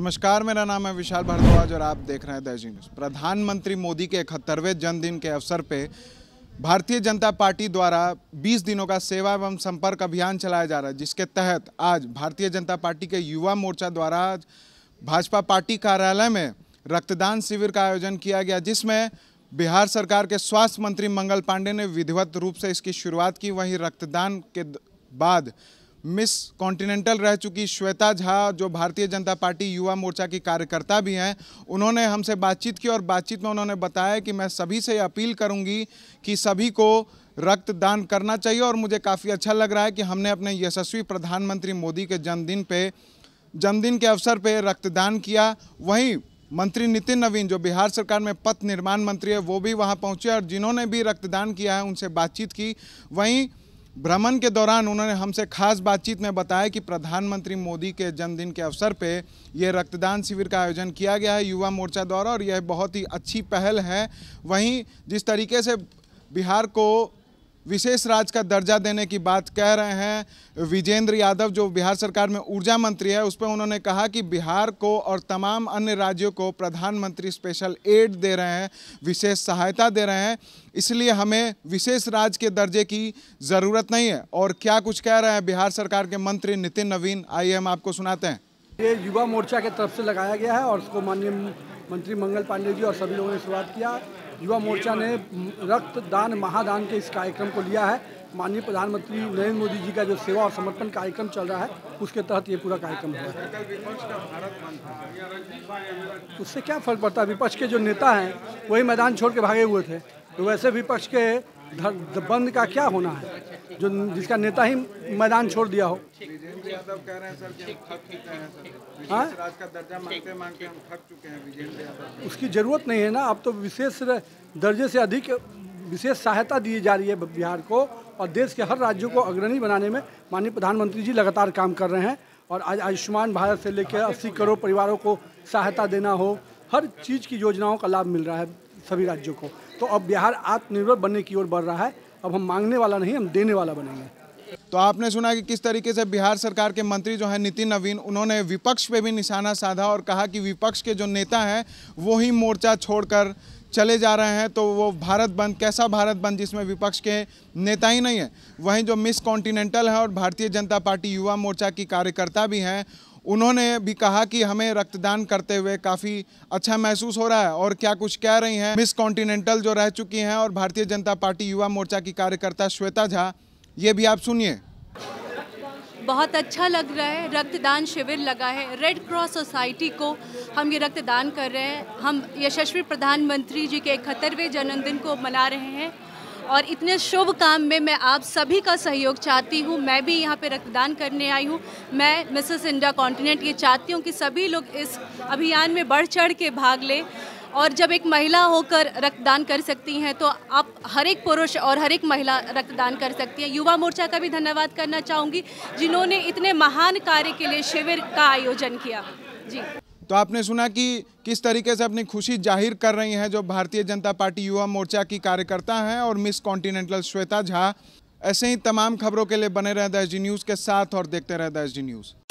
नमस्कार मेरा नाम है विशाल भारद्वाज और आप देख रहे हैं दैजी न्यूज़ प्रधानमंत्री मोदी के इकहत्तरवें जन्मदिन के अवसर पे भारतीय जनता पार्टी द्वारा 20 दिनों का सेवा एवं संपर्क अभियान चलाया जा रहा है जिसके तहत आज भारतीय जनता पार्टी के युवा मोर्चा द्वारा भाजपा पार्टी कार्यालय में रक्तदान शिविर का आयोजन किया गया जिसमें बिहार सरकार के स्वास्थ्य मंत्री मंगल पांडे ने विधिवत रूप से इसकी शुरुआत की वहीं रक्तदान के बाद मिस कॉन्टिनेंटल रह चुकी श्वेता झा जो भारतीय जनता पार्टी युवा मोर्चा की कार्यकर्ता भी हैं उन्होंने हमसे बातचीत की और बातचीत में उन्होंने बताया कि मैं सभी से अपील करूंगी कि सभी को रक्तदान करना चाहिए और मुझे काफ़ी अच्छा लग रहा है कि हमने अपने यशस्वी प्रधानमंत्री मोदी के जन्मदिन पे जन्मदिन के अवसर पर रक्तदान किया वहीं मंत्री नितिन नवीन जो बिहार सरकार में पथ निर्माण मंत्री है वो भी वहाँ पहुँचे और जिन्होंने भी रक्तदान किया है उनसे बातचीत की वहीं भ्रमण के दौरान उन्होंने हमसे खास बातचीत में बताया कि प्रधानमंत्री मोदी के जन्मदिन के अवसर पे ये रक्तदान शिविर का आयोजन किया गया है युवा मोर्चा द्वारा और यह बहुत ही अच्छी पहल है वहीं जिस तरीके से बिहार को विशेष राज्य का दर्जा देने की बात कह रहे हैं विजेंद्र यादव जो बिहार सरकार में ऊर्जा मंत्री है उस पर उन्होंने कहा कि बिहार को और तमाम अन्य राज्यों को प्रधानमंत्री स्पेशल एड दे रहे हैं विशेष सहायता दे रहे हैं इसलिए हमें विशेष राज्य के दर्जे की ज़रूरत नहीं है और क्या कुछ कह रहे हैं बिहार सरकार के मंत्री नितिन नवीन आइए हम आपको सुनाते हैं ये युवा मोर्चा के तरफ से लगाया गया है और उसको माननीय मंत्री मंगल पांडे जी और सभी लोगों ने शुरुआत किया युवा मोर्चा ने रक्तदान महादान के इस कार्यक्रम को लिया है माननीय प्रधानमंत्री नरेंद्र मोदी जी का जो सेवा और समर्पण कार्यक्रम चल रहा है उसके तहत ये पूरा कार्यक्रम हुआ है उससे क्या फर्क पड़ता है विपक्ष के जो नेता हैं वही मैदान छोड़ के भागे हुए थे तो वैसे विपक्ष के बंद का क्या होना है जो जिसका नेता ही मैदान छोड़ दिया हो हाँ? उसकी जरूरत नहीं है ना अब तो विशेष दर्जे से अधिक विशेष सहायता दी जा रही है बिहार को और देश के हर राज्यों को अग्रणी बनाने में माननीय प्रधानमंत्री जी लगातार काम कर रहे हैं और आज आयुष्मान भारत से लेकर अस्सी करोड़ परिवारों को सहायता देना हो हर चीज़ की योजनाओं का लाभ मिल रहा है सभी राज्यों को तो अब बिहार आत्मनिर्भर बनने की ओर बढ़ रहा है अब हम मांगने वाला नहीं हम देने वाला बनेंगे तो आपने सुना कि किस तरीके से बिहार सरकार के मंत्री जो है नितिन नवीन उन्होंने विपक्ष पे भी निशाना साधा और कहा कि विपक्ष के जो नेता हैं वो ही मोर्चा छोड़कर चले जा रहे हैं तो वो भारत बंद कैसा भारत बंद जिसमें विपक्ष के नेता ही नहीं है वहीं जो मिस कॉन्टिनेंटल है और भारतीय जनता पार्टी युवा मोर्चा की कार्यकर्ता भी हैं उन्होंने भी कहा कि हमें रक्तदान करते हुए काफ़ी अच्छा महसूस हो रहा है और क्या कुछ कह रही हैं मिस कॉन्टिनेंटल जो रह चुकी हैं और भारतीय जनता पार्टी युवा मोर्चा की कार्यकर्ता श्वेता झा ये भी आप सुनिए बहुत अच्छा लग रहा है रक्तदान शिविर लगा है रेड क्रॉस सोसाइटी को हम ये रक्तदान कर रहे हैं हम यशस्वी प्रधानमंत्री जी के इकहत्तरवें जन्मदिन को मना रहे हैं और इतने शुभ काम में मैं आप सभी का सहयोग चाहती हूँ मैं भी यहाँ पे रक्तदान करने आई हूँ मैं मिसेस इंडिया कॉन्टिनेंट ये चाहती हूँ कि सभी लोग इस अभियान में बढ़ चढ़ के भाग लें और जब एक महिला होकर रक्तदान कर सकती हैं तो आप हर एक पुरुष और हर एक महिला रक्तदान कर सकती हैं युवा मोर्चा का भी धन्यवाद करना चाहूँगी जिन्होंने इतने महान कार्य के लिए शिविर का आयोजन किया जी तो आपने सुना कि किस तरीके से अपनी खुशी जाहिर कर रही हैं जो भारतीय जनता पार्टी युवा मोर्चा की कार्यकर्ता हैं और मिस कॉन्टिनेंटल श्वेता झा ऐसे ही तमाम खबरों के लिए बने रहें द जी न्यूज़ के साथ और देखते रहें द जी न्यूज़